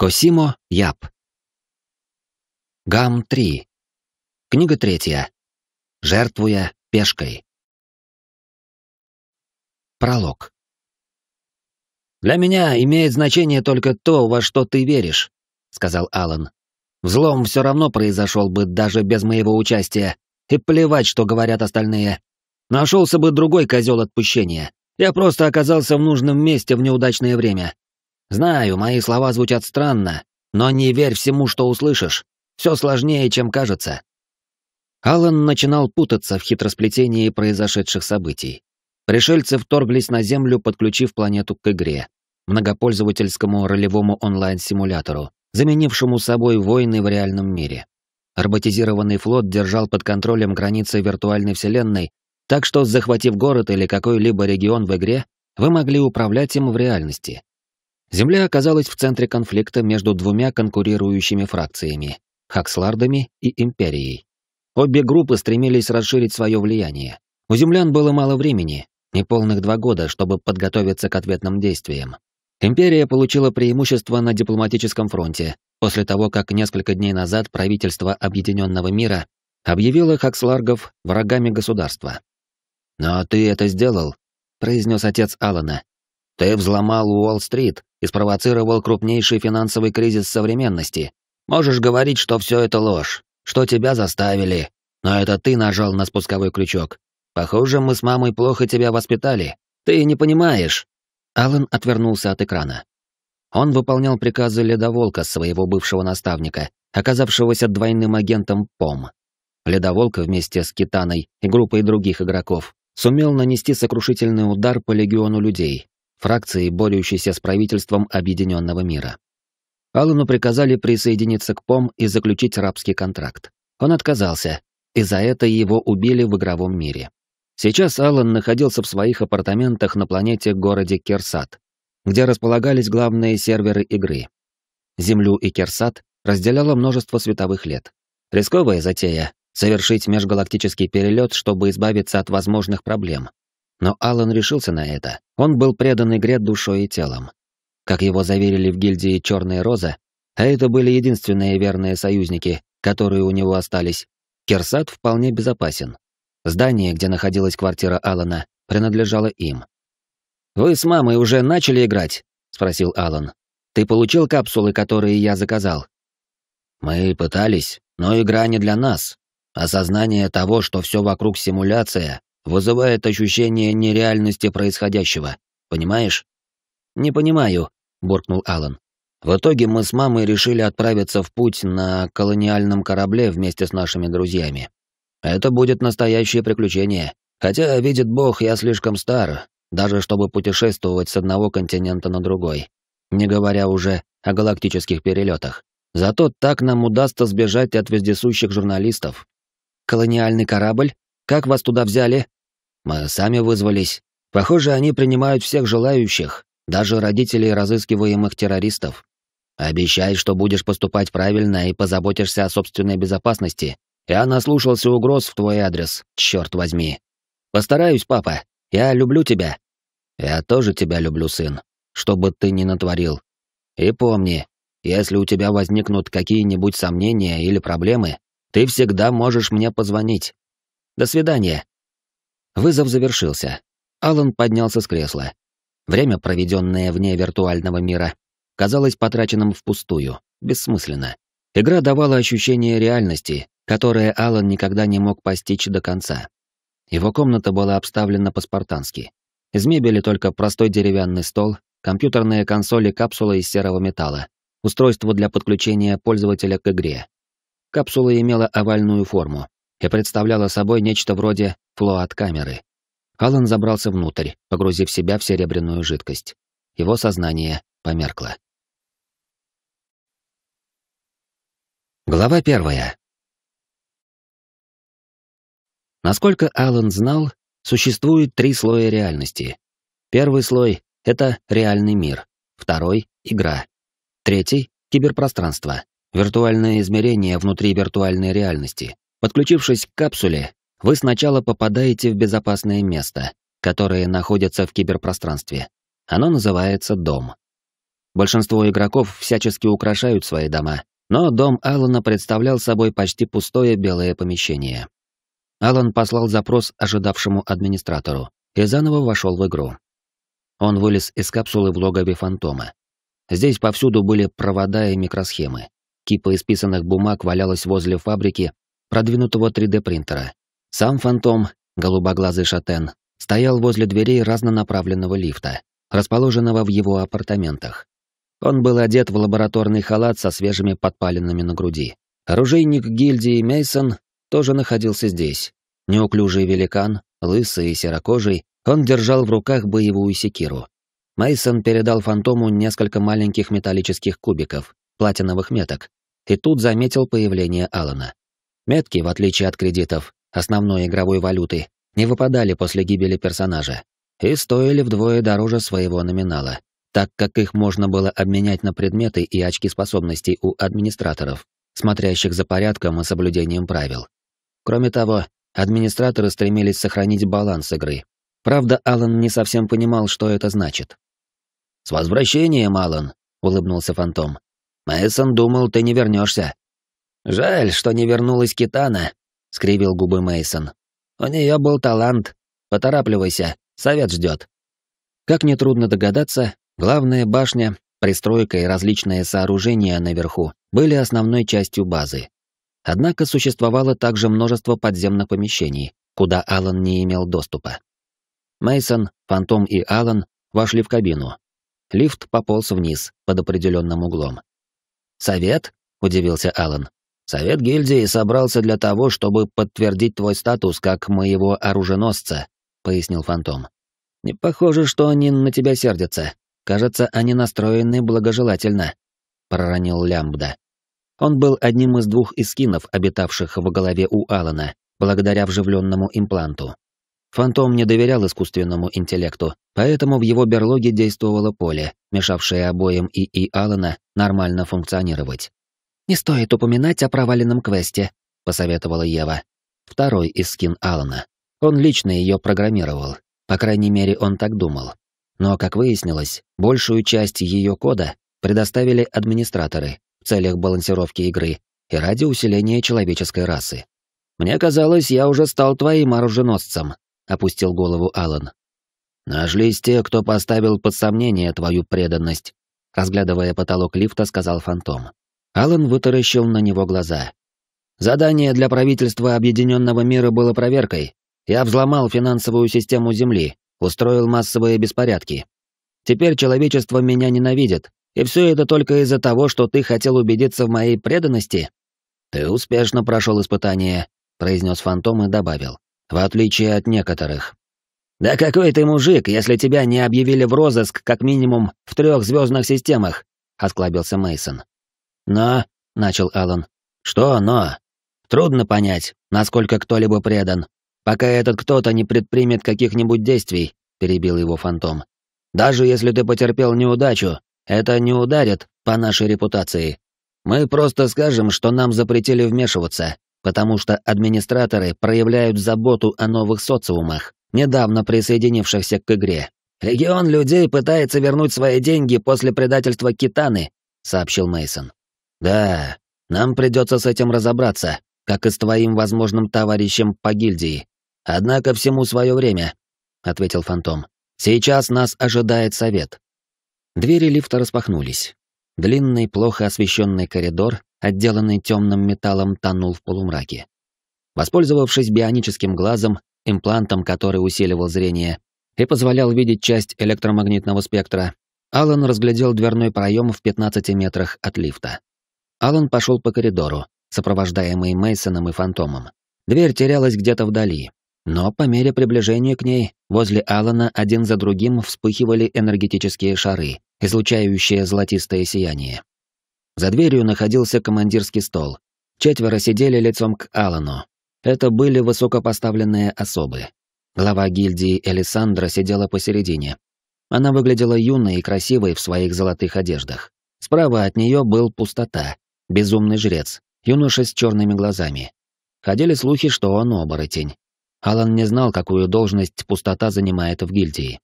Косимо Яб. Гам 3. Книга третья. Жертвуя пешкой. Пролог. Для меня имеет значение только то, во что ты веришь, сказал Алан. Взлом все равно произошел бы даже без моего участия, и плевать, что говорят остальные. Нашелся бы другой козел отпущения. Я просто оказался в нужном месте в неудачное время. Знаю, мои слова звучат странно, но не верь всему, что услышишь. Все сложнее, чем кажется. Алан начинал путаться в хитросплетении произошедших событий. Пришельцы вторглись на Землю, подключив планету к игре, многопользовательскому ролевому онлайн-симулятору, заменившему собой войны в реальном мире. Роботизированный флот держал под контролем границы виртуальной вселенной, так что, захватив город или какой-либо регион в игре, вы могли управлять им в реальности. Земля оказалась в центре конфликта между двумя конкурирующими фракциями — Хакслардами и Империей. Обе группы стремились расширить свое влияние. У землян было мало времени, неполных два года, чтобы подготовиться к ответным действиям. Империя получила преимущество на дипломатическом фронте после того, как несколько дней назад правительство Объединенного мира объявило Хаксларгов врагами государства. «Но ты это сделал», — произнес отец Алана, ты взломал Уолл-стрит и спровоцировал крупнейший финансовый кризис современности. Можешь говорить, что все это ложь, что тебя заставили, но это ты нажал на спусковой крючок. Похоже, мы с мамой плохо тебя воспитали. Ты не понимаешь. Алан отвернулся от экрана. Он выполнял приказы Ледоволка, своего бывшего наставника, оказавшегося двойным агентом ПОМ. Ледоволк вместе с Китаной и группой других игроков сумел нанести сокрушительный удар по легиону людей, фракции, борющейся с правительством Объединенного мира. Аллану приказали присоединиться к ПОМ и заключить рабский контракт. Он отказался, и за это его убили в игровом мире. Сейчас Аллан находился в своих апартаментах на планете городе Керсат, где располагались главные серверы игры. Землю и Керсат разделяло множество световых лет. Рисковая затея — совершить межгалактический перелет, чтобы избавиться от возможных проблем, но Алан решился на это. Он был предан игре душой и телом. Как его заверили в гильдии «Черная роза», а это были единственные верные союзники, которые у него остались, Керсат вполне безопасен. Здание, где находилась квартира Алана, принадлежало им. «Вы с мамой уже начали играть?» — спросил Алан. «Ты получил капсулы, которые я заказал?» «Мы пытались, но игра не для нас. Осознание того, что все вокруг симуляция, вызывает ощущение нереальности происходящего. Понимаешь? Не понимаю, буркнул Алан. В итоге мы с мамой решили отправиться в путь на колониальном корабле вместе с нашими друзьями. Это будет настоящее приключение. Хотя, видит Бог, я слишком стар, даже чтобы путешествовать с одного континента на другой. Не говоря уже о галактических перелетах. Зато так нам удастся сбежать от вездесущих журналистов. Колониальный корабль? Как вас туда взяли? Мы сами вызвались. Похоже, они принимают всех желающих, даже родителей разыскиваемых террористов. Обещай, что будешь поступать правильно и позаботишься о собственной безопасности. Я наслушался угроз в твой адрес, черт возьми. Постараюсь, папа. Я люблю тебя. Я тоже тебя люблю, сын. Что бы ты ни натворил. И помни, если у тебя возникнут какие-нибудь сомнения или проблемы, ты всегда можешь мне позвонить. До свидания. Вызов завершился. Алан поднялся с кресла. Время, проведенное вне виртуального мира, казалось потраченным впустую, бессмысленно. Игра давала ощущение реальности, которое Алан никогда не мог постичь до конца. Его комната была обставлена по-спартански. Из мебели только простой деревянный стол, компьютерная консоль и капсула из серого металла, устройство для подключения пользователя к игре. Капсула имела овальную форму, и представляла собой нечто вроде флуат-камеры. Алан забрался внутрь, погрузив себя в серебряную жидкость. Его сознание померкло. Глава первая. Насколько Алан знал, существует три слоя реальности. Первый слой — это реальный мир, второй — игра, третий — киберпространство, виртуальное измерение внутри виртуальной реальности, Подключившись к капсуле, вы сначала попадаете в безопасное место, которое находится в киберпространстве. Оно называется «дом». Большинство игроков всячески украшают свои дома, но дом Алана представлял собой почти пустое белое помещение. Алан послал запрос ожидавшему администратору и заново вошел в игру. Он вылез из капсулы в логове фантома. Здесь повсюду были провода и микросхемы. Кипа исписанных бумаг валялась возле фабрики, продвинутого 3D-принтера. Сам фантом, голубоглазый шатен, стоял возле дверей разнонаправленного лифта, расположенного в его апартаментах. Он был одет в лабораторный халат со свежими подпалинами на груди. Оружейник гильдии Мейсон тоже находился здесь. Неуклюжий великан, лысый и серокожий, он держал в руках боевую секиру. Мейсон передал фантому несколько маленьких металлических кубиков, платиновых меток, и тут заметил появление Алана. Метки, в отличие от кредитов, основной игровой валюты, не выпадали после гибели персонажа и стоили вдвое дороже своего номинала, так как их можно было обменять на предметы и очки способностей у администраторов, смотрящих за порядком и соблюдением правил. Кроме того, администраторы стремились сохранить баланс игры. Правда, Алан не совсем понимал, что это значит. «С возвращением, Алан!» — улыбнулся Фантом. Мэйсон думал, ты не вернешься. Жаль, что не вернулась Китана, скривил губы Мейсон. У нее был талант. Поторапливайся, совет ждет. Как нетрудно догадаться, главная башня, пристройка и различные сооружения наверху были основной частью базы. Однако существовало также множество подземных помещений, куда Алан не имел доступа. Мейсон, Фантом и Алан вошли в кабину. Лифт пополз вниз под определенным углом. Совет? удивился Алан. Совет гильдии собрался для того, чтобы подтвердить твой статус как моего оруженосца, пояснил фантом. Не похоже, что они на тебя сердятся. Кажется, они настроены благожелательно, проронил Лямбда. Он был одним из двух искинов, обитавших в голове у Алана, благодаря вживленному импланту. Фантом не доверял искусственному интеллекту, поэтому в его берлоге действовало поле, мешавшее обоим и и Алана нормально функционировать. «Не стоит упоминать о проваленном квесте», — посоветовала Ева. Второй из скин Алана. Он лично ее программировал. По крайней мере, он так думал. Но, как выяснилось, большую часть ее кода предоставили администраторы в целях балансировки игры и ради усиления человеческой расы. «Мне казалось, я уже стал твоим оруженосцем», — опустил голову Алан. «Нашлись те, кто поставил под сомнение твою преданность», — разглядывая потолок лифта, сказал Фантом. Алан вытаращил на него глаза. Задание для правительства Объединенного мира было проверкой. Я взломал финансовую систему Земли, устроил массовые беспорядки. Теперь человечество меня ненавидит, и все это только из-за того, что ты хотел убедиться в моей преданности? Ты успешно прошел испытание, произнес фантом и добавил. В отличие от некоторых. Да какой ты мужик, если тебя не объявили в розыск как минимум в трех звездных системах, осклабился Мейсон. «Но...» — начал Алан. «Что «но»?» «Трудно понять, насколько кто-либо предан. Пока этот кто-то не предпримет каких-нибудь действий», — перебил его фантом. «Даже если ты потерпел неудачу, это не ударит по нашей репутации. Мы просто скажем, что нам запретили вмешиваться, потому что администраторы проявляют заботу о новых социумах, недавно присоединившихся к игре. Регион людей пытается вернуть свои деньги после предательства Китаны, сообщил Мейсон. Да, нам придется с этим разобраться, как и с твоим возможным товарищем по гильдии. Однако всему свое время, ответил фантом. Сейчас нас ожидает совет. Двери лифта распахнулись. Длинный, плохо освещенный коридор, отделанный темным металлом, тонул в полумраке. Воспользовавшись бионическим глазом, имплантом, который усиливал зрение и позволял видеть часть электромагнитного спектра, Алан разглядел дверной проем в 15 метрах от лифта. Алан пошел по коридору, сопровождаемый Мейсоном и Фантомом. Дверь терялась где-то вдали, но по мере приближения к ней возле Алана один за другим вспыхивали энергетические шары, излучающие золотистое сияние. За дверью находился командирский стол. Четверо сидели лицом к Алану. Это были высокопоставленные особы. Глава гильдии Элисандра сидела посередине. Она выглядела юной и красивой в своих золотых одеждах. Справа от нее был пустота, Безумный жрец, юноша с черными глазами. Ходили слухи, что он оборотень. Алан не знал, какую должность пустота занимает в гильдии.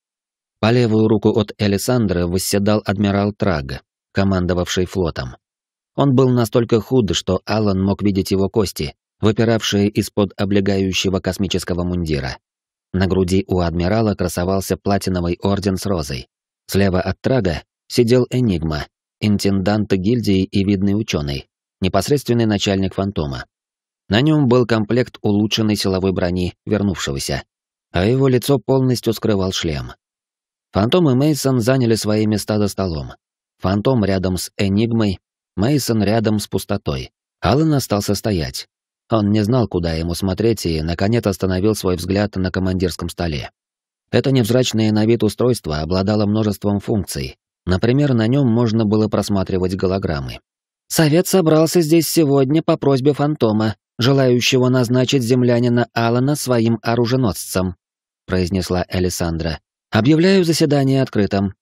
По левую руку от Элисандра восседал адмирал Трага, командовавший флотом. Он был настолько худ, что Алан мог видеть его кости, выпиравшие из-под облегающего космического мундира. На груди у адмирала красовался платиновый орден с розой. Слева от Трага сидел Энигма, интендант гильдии и видный ученый, непосредственный начальник фантома. На нем был комплект улучшенной силовой брони вернувшегося, а его лицо полностью скрывал шлем. Фантом и Мейсон заняли свои места за столом. Фантом рядом с Энигмой, Мейсон рядом с пустотой. Аллен остался стоять. Он не знал, куда ему смотреть, и, наконец, остановил свой взгляд на командирском столе. Это невзрачное на вид устройство обладало множеством функций, Например, на нем можно было просматривать голограммы. «Совет собрался здесь сегодня по просьбе фантома, желающего назначить землянина Алана своим оруженосцем», произнесла Элисандра. «Объявляю заседание открытым».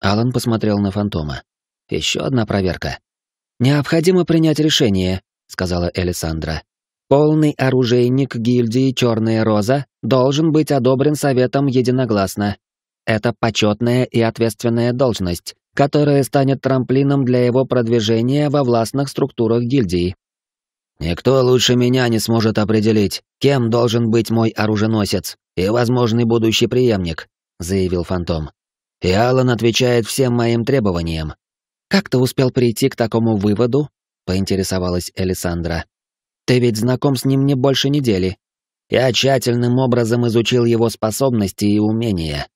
Алан посмотрел на фантома. «Еще одна проверка». «Необходимо принять решение», — сказала Элисандра. «Полный оружейник гильдии «Черная роза» должен быть одобрен советом единогласно. Это почетная и ответственная должность, которая станет трамплином для его продвижения во властных структурах гильдии. Никто лучше меня не сможет определить, кем должен быть мой оруженосец и возможный будущий преемник, заявил Фантом. И Алан отвечает всем моим требованиям. Как ты успел прийти к такому выводу? поинтересовалась Элисандра. Ты ведь знаком с ним не больше недели. Я тщательным образом изучил его способности и умения,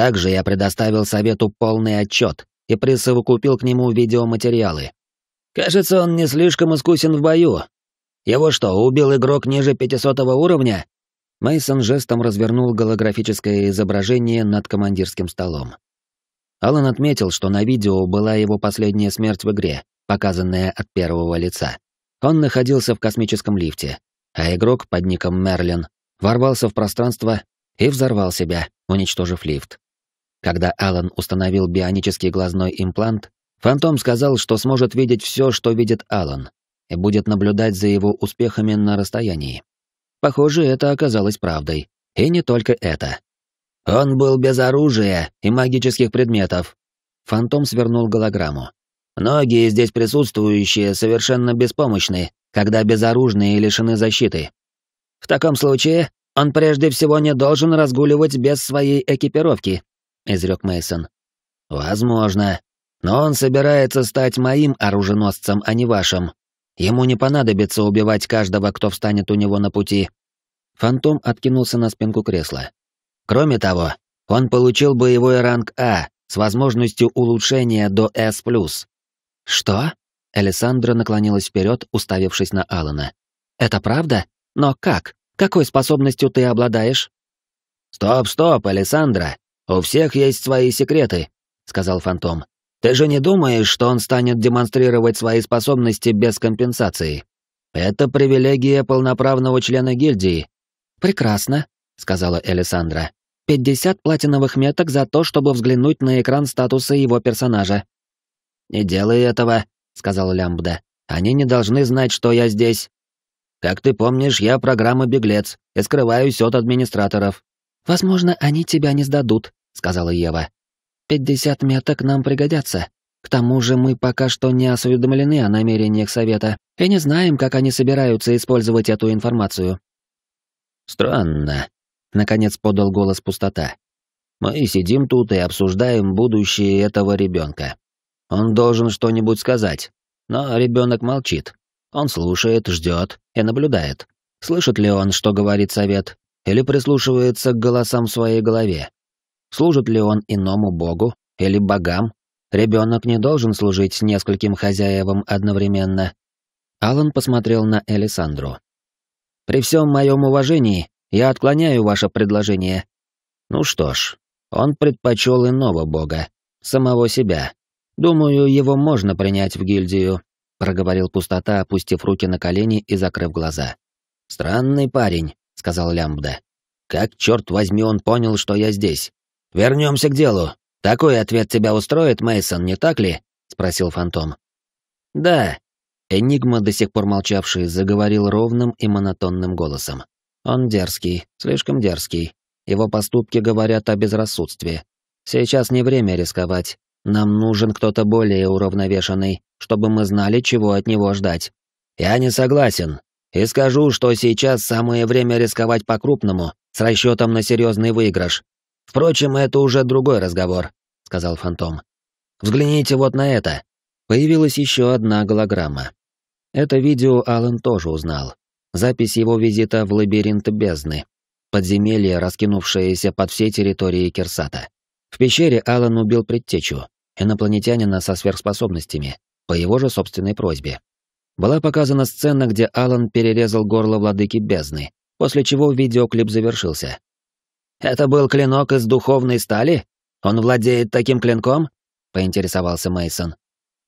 также я предоставил совету полный отчет и присовокупил к нему видеоматериалы. Кажется, он не слишком искусен в бою. Его что, убил игрок ниже 500 уровня? Мейсон жестом развернул голографическое изображение над командирским столом. Алан отметил, что на видео была его последняя смерть в игре, показанная от первого лица. Он находился в космическом лифте, а игрок под ником Мерлин ворвался в пространство и взорвал себя, уничтожив лифт. Когда Алан установил бионический глазной имплант, Фантом сказал, что сможет видеть все, что видит Алан, и будет наблюдать за его успехами на расстоянии. Похоже, это оказалось правдой. И не только это. «Он был без оружия и магических предметов». Фантом свернул голограмму. «Многие здесь присутствующие совершенно беспомощны, когда безоружные и лишены защиты. В таком случае он прежде всего не должен разгуливать без своей экипировки», изрек Мейсон. Возможно. Но он собирается стать моим оруженосцем, а не вашим. Ему не понадобится убивать каждого, кто встанет у него на пути. Фантом откинулся на спинку кресла. Кроме того, он получил боевой ранг А с возможностью улучшения до С+. Что? Элисандра наклонилась вперед, уставившись на Алана. Это правда? Но как? Какой способностью ты обладаешь? Стоп, стоп, Элисандра. «У всех есть свои секреты», — сказал Фантом. «Ты же не думаешь, что он станет демонстрировать свои способности без компенсации? Это привилегия полноправного члена гильдии». «Прекрасно», — сказала Элисандра. «Пятьдесят платиновых меток за то, чтобы взглянуть на экран статуса его персонажа». «Не делай этого», — сказал Лямбда. «Они не должны знать, что я здесь». «Как ты помнишь, я программа «Беглец» и скрываюсь от администраторов». «Возможно, они тебя не сдадут», — сказала Ева. «Пятьдесят меток нам пригодятся. К тому же мы пока что не осведомлены о намерениях Совета и не знаем, как они собираются использовать эту информацию». «Странно», — наконец подал голос пустота. «Мы сидим тут и обсуждаем будущее этого ребенка. Он должен что-нибудь сказать, но ребенок молчит. Он слушает, ждет и наблюдает. Слышит ли он, что говорит совет, или прислушивается к голосам в своей голове? Служит ли он иному богу или богам? Ребенок не должен служить нескольким хозяевам одновременно. Алан посмотрел на Элисандру. «При всем моем уважении, я отклоняю ваше предложение». «Ну что ж, он предпочел иного бога, самого себя. Думаю, его можно принять в гильдию», — проговорил пустота, опустив руки на колени и закрыв глаза. «Странный парень», — сказал Лямбда. «Как, черт возьми, он понял, что я здесь?» Вернемся к делу. Такой ответ тебя устроит, Мейсон, не так ли? спросил фантом. Да. Энигма, до сих пор молчавший, заговорил ровным и монотонным голосом. Он дерзкий, слишком дерзкий. Его поступки говорят о безрассудстве. Сейчас не время рисковать. Нам нужен кто-то более уравновешенный, чтобы мы знали, чего от него ждать. Я не согласен. И скажу, что сейчас самое время рисковать по-крупному, с расчетом на серьезный выигрыш. «Впрочем, это уже другой разговор», — сказал Фантом. «Взгляните вот на это». Появилась еще одна голограмма. Это видео Алан тоже узнал. Запись его визита в лабиринт бездны. Подземелье, раскинувшееся под всей территорией Керсата. В пещере Алан убил предтечу, инопланетянина со сверхспособностями, по его же собственной просьбе. Была показана сцена, где Алан перерезал горло владыки бездны, после чего видеоклип завершился, «Это был клинок из духовной стали? Он владеет таким клинком?» — поинтересовался Мейсон.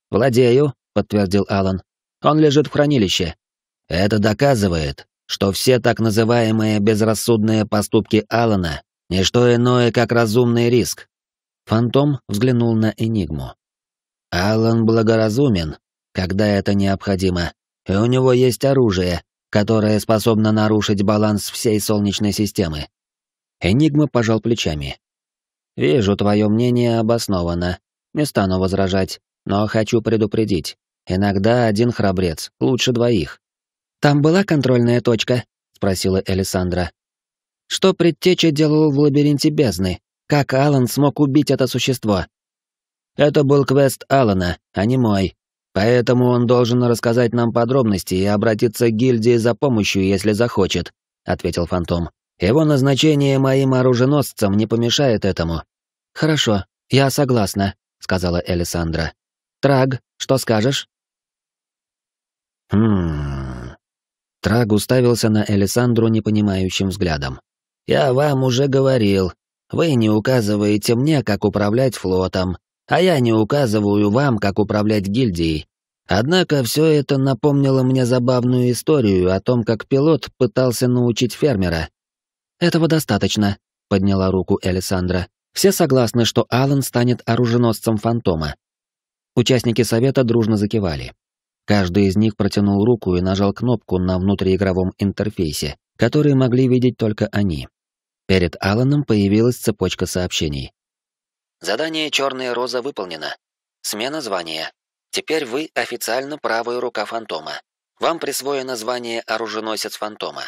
«Владею», — подтвердил Алан. «Он лежит в хранилище». «Это доказывает, что все так называемые безрассудные поступки Алана — не что иное, как разумный риск». Фантом взглянул на Энигму. «Алан благоразумен, когда это необходимо, и у него есть оружие, которое способно нарушить баланс всей Солнечной системы. Энигма пожал плечами. «Вижу, твое мнение обосновано. Не стану возражать, но хочу предупредить. Иногда один храбрец лучше двоих». «Там была контрольная точка?» — спросила Элисандра. «Что предтеча делал в лабиринте бездны? Как Алан смог убить это существо?» «Это был квест Алана, а не мой. Поэтому он должен рассказать нам подробности и обратиться к гильдии за помощью, если захочет», — ответил Фантом. Его назначение моим оруженосцем не помешает этому. Хорошо, я согласна, сказала Элисандра. Траг, что скажешь? Хм. Траг уставился на Элисандру непонимающим взглядом. Я вам уже говорил, вы не указываете мне, как управлять флотом, а я не указываю вам, как управлять гильдией. Однако все это напомнило мне забавную историю о том, как пилот пытался научить фермера, этого достаточно, подняла руку Элисандра. Все согласны, что Алан станет оруженосцем фантома. Участники совета дружно закивали. Каждый из них протянул руку и нажал кнопку на внутриигровом интерфейсе, который могли видеть только они. Перед Аланом появилась цепочка сообщений. Задание «Черная роза» выполнено. Смена звания. Теперь вы официально правая рука фантома. Вам присвоено звание оруженосец фантома.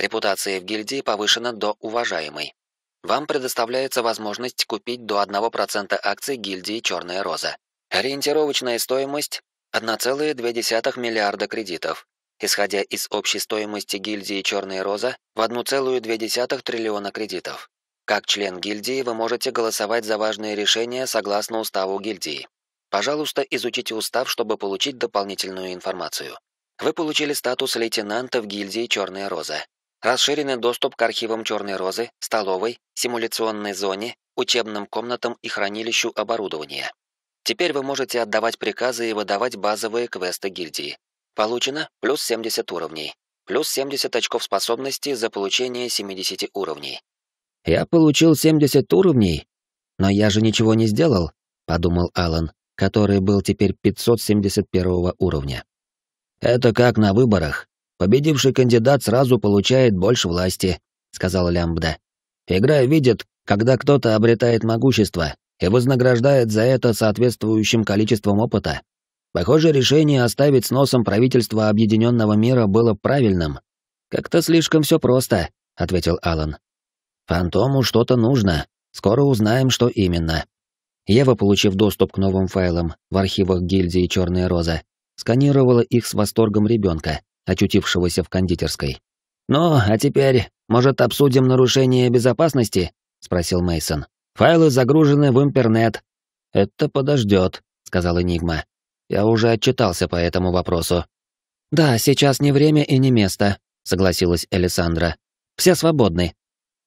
Репутация в гильдии повышена до уважаемой. Вам предоставляется возможность купить до 1% акций гильдии «Черная роза». Ориентировочная стоимость – 1,2 миллиарда кредитов. Исходя из общей стоимости гильдии «Черная роза» в 1,2 триллиона кредитов. Как член гильдии вы можете голосовать за важные решения согласно уставу гильдии. Пожалуйста, изучите устав, чтобы получить дополнительную информацию. Вы получили статус лейтенанта в гильдии «Черная роза». Расширенный доступ к архивам Черной Розы, столовой, симуляционной зоне, учебным комнатам и хранилищу оборудования. Теперь вы можете отдавать приказы и выдавать базовые квесты гильдии. Получено плюс 70 уровней, плюс 70 очков способности за получение 70 уровней. Я получил 70 уровней, но я же ничего не сделал, подумал Алан, который был теперь 571 уровня. Это как на выборах. Победивший кандидат сразу получает больше власти, сказал Лямбда. Игра видит, когда кто-то обретает могущество и вознаграждает за это соответствующим количеством опыта. Похоже, решение оставить с носом правительство Объединенного мира было правильным. Как-то слишком все просто, ответил Алан. Фантому что-то нужно. Скоро узнаем, что именно. Ева, получив доступ к новым файлам в архивах гильдии Черная Роза, сканировала их с восторгом ребенка очутившегося в кондитерской. «Ну, а теперь, может, обсудим нарушение безопасности?» — спросил Мейсон. «Файлы загружены в интернет». «Это подождет», — сказал Энигма. «Я уже отчитался по этому вопросу». «Да, сейчас не время и не место», — согласилась Элисандра. «Все свободны».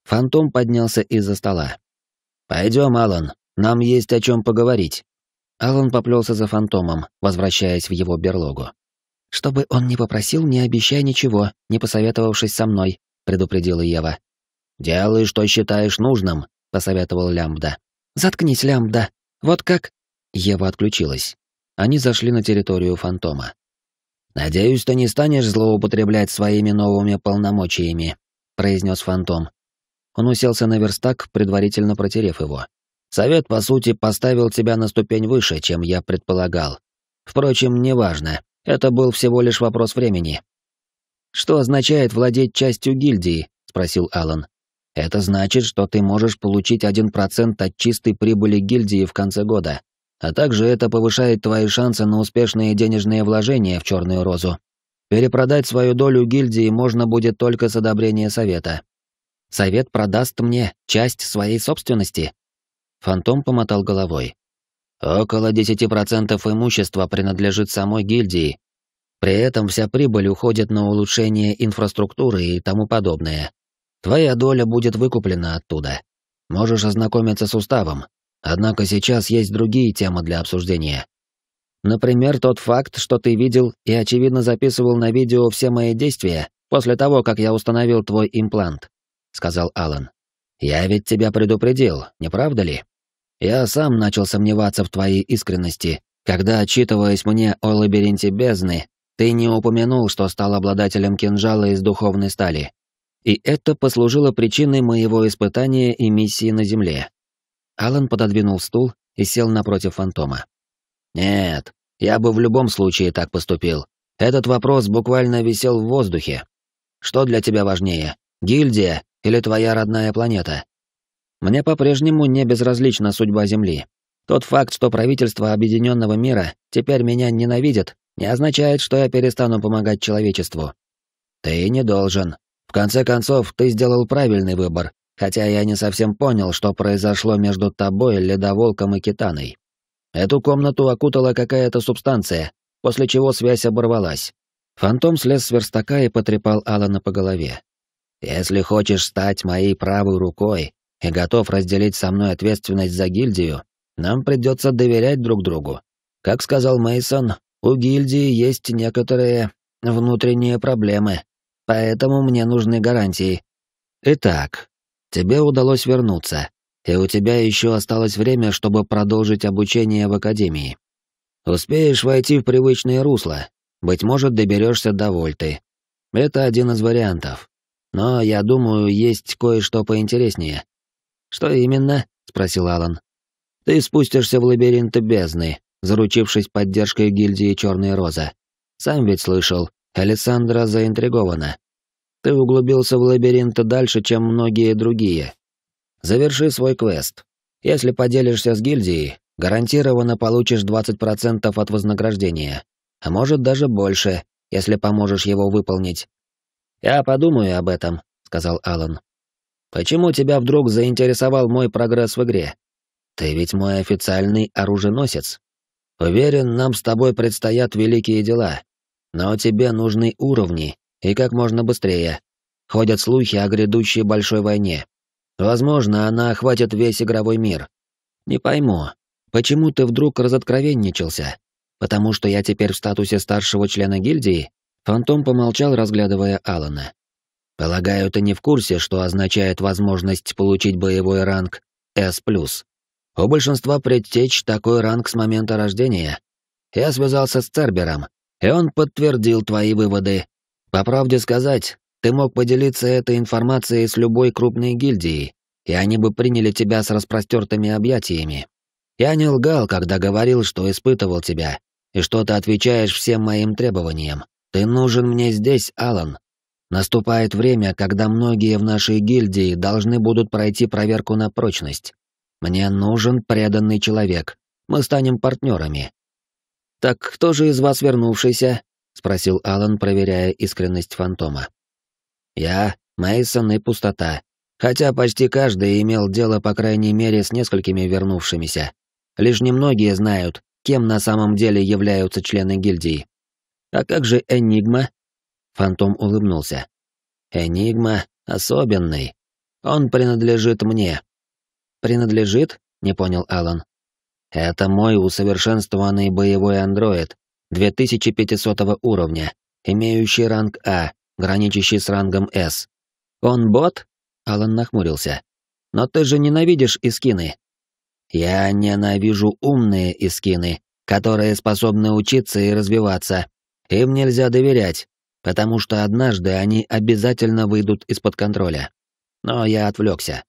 Фантом поднялся из-за стола. «Пойдем, Алан, нам есть о чем поговорить». Алан поплелся за фантомом, возвращаясь в его берлогу. «Чтобы он не попросил, не обещай ничего, не посоветовавшись со мной», — предупредила Ева. «Делай, что считаешь нужным», — посоветовал Лямбда. «Заткнись, Лямбда! Вот как...» Ева отключилась. Они зашли на территорию фантома. «Надеюсь, ты не станешь злоупотреблять своими новыми полномочиями», — произнес фантом. Он уселся на верстак, предварительно протерев его. «Совет, по сути, поставил тебя на ступень выше, чем я предполагал. Впрочем, неважно. Это был всего лишь вопрос времени. «Что означает владеть частью гильдии?» — спросил Алан. «Это значит, что ты можешь получить один процент от чистой прибыли гильдии в конце года, а также это повышает твои шансы на успешные денежные вложения в Черную Розу. Перепродать свою долю гильдии можно будет только с одобрения совета. Совет продаст мне часть своей собственности». Фантом помотал головой. Около 10% имущества принадлежит самой гильдии. При этом вся прибыль уходит на улучшение инфраструктуры и тому подобное. Твоя доля будет выкуплена оттуда. Можешь ознакомиться с уставом. Однако сейчас есть другие темы для обсуждения. Например, тот факт, что ты видел и очевидно записывал на видео все мои действия после того, как я установил твой имплант, сказал Алан. Я ведь тебя предупредил, не правда ли? Я сам начал сомневаться в твоей искренности, когда, отчитываясь мне о лабиринте бездны, ты не упомянул, что стал обладателем кинжала из духовной стали. И это послужило причиной моего испытания и миссии на Земле. Алан пододвинул стул и сел напротив фантома. Нет, я бы в любом случае так поступил. Этот вопрос буквально висел в воздухе. Что для тебя важнее, гильдия или твоя родная планета? Мне по-прежнему не безразлична судьба Земли. Тот факт, что правительство Объединенного мира теперь меня ненавидит, не означает, что я перестану помогать человечеству. Ты не должен. В конце концов, ты сделал правильный выбор, хотя я не совсем понял, что произошло между тобой, ледоволком и китаной. Эту комнату окутала какая-то субстанция, после чего связь оборвалась. Фантом слез с верстака и потрепал Алана по голове. «Если хочешь стать моей правой рукой, и готов разделить со мной ответственность за гильдию, нам придется доверять друг другу. Как сказал Мейсон, у гильдии есть некоторые внутренние проблемы, поэтому мне нужны гарантии. Итак, тебе удалось вернуться, и у тебя еще осталось время, чтобы продолжить обучение в академии. Успеешь войти в привычное русло, быть может, доберешься до Вольты. Это один из вариантов. Но я думаю, есть кое-что поинтереснее. «Что именно?» — спросил Алан. «Ты спустишься в лабиринты бездны, заручившись поддержкой гильдии «Черная роза». Сам ведь слышал, Александра заинтригована. Ты углубился в лабиринты дальше, чем многие другие. Заверши свой квест. Если поделишься с гильдией, гарантированно получишь 20% от вознаграждения. А может даже больше, если поможешь его выполнить. «Я подумаю об этом», — сказал Алан. Почему тебя вдруг заинтересовал мой прогресс в игре? Ты ведь мой официальный оруженосец. Уверен, нам с тобой предстоят великие дела. Но тебе нужны уровни, и как можно быстрее. Ходят слухи о грядущей большой войне. Возможно, она охватит весь игровой мир. Не пойму, почему ты вдруг разоткровенничался? Потому что я теперь в статусе старшего члена гильдии? Фантом помолчал, разглядывая Алана. Полагаю, ты не в курсе, что означает возможность получить боевой ранг S+. У большинства предтеч такой ранг с момента рождения. Я связался с Цербером, и он подтвердил твои выводы. По правде сказать, ты мог поделиться этой информацией с любой крупной гильдией, и они бы приняли тебя с распростертыми объятиями. Я не лгал, когда говорил, что испытывал тебя, и что ты отвечаешь всем моим требованиям. Ты нужен мне здесь, Алан. Наступает время, когда многие в нашей гильдии должны будут пройти проверку на прочность. Мне нужен преданный человек. Мы станем партнерами. Так кто же из вас вернувшийся? спросил Алан, проверяя искренность фантома. Я, Мейсон и пустота. Хотя почти каждый имел дело, по крайней мере, с несколькими вернувшимися. Лишь немногие знают, кем на самом деле являются члены гильдии. А как же Энигма? Фантом улыбнулся. «Энигма особенный. Он принадлежит мне». «Принадлежит?» — не понял Алан. «Это мой усовершенствованный боевой андроид 2500 уровня, имеющий ранг А, граничащий с рангом С. Он бот?» — Алан нахмурился. «Но ты же ненавидишь искины». «Я ненавижу умные искины, которые способны учиться и развиваться. Им нельзя доверять, потому что однажды они обязательно выйдут из-под контроля. Но я отвлекся.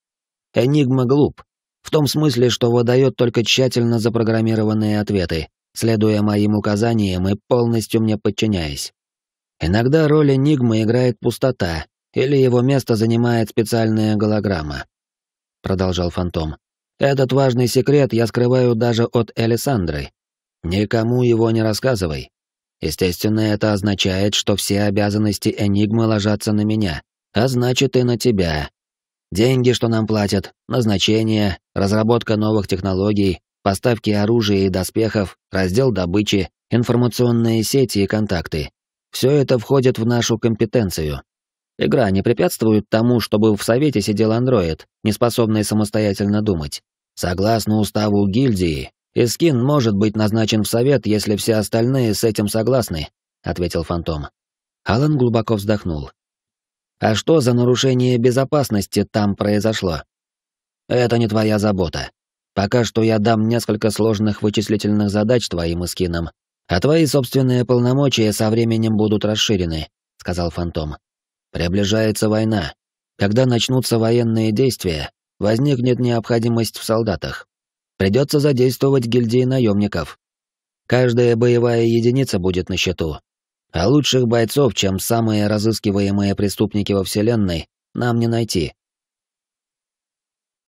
Энигма глуп. В том смысле, что выдает только тщательно запрограммированные ответы, следуя моим указаниям и полностью мне подчиняясь. Иногда роль Энигмы играет пустота, или его место занимает специальная голограмма. Продолжал Фантом. Этот важный секрет я скрываю даже от Элисандры. Никому его не рассказывай. Естественно, это означает, что все обязанности Энигмы ложатся на меня, а значит и на тебя. Деньги, что нам платят, назначение, разработка новых технологий, поставки оружия и доспехов, раздел добычи, информационные сети и контакты. Все это входит в нашу компетенцию. Игра не препятствует тому, чтобы в Совете сидел андроид, не способный самостоятельно думать. Согласно уставу гильдии, «Искин может быть назначен в совет, если все остальные с этим согласны», — ответил фантом. Алан глубоко вздохнул. «А что за нарушение безопасности там произошло?» «Это не твоя забота. Пока что я дам несколько сложных вычислительных задач твоим эскинам, а твои собственные полномочия со временем будут расширены», — сказал фантом. «Приближается война. Когда начнутся военные действия, возникнет необходимость в солдатах. Придется задействовать гильдии наемников. Каждая боевая единица будет на счету. А лучших бойцов, чем самые разыскиваемые преступники во Вселенной, нам не найти.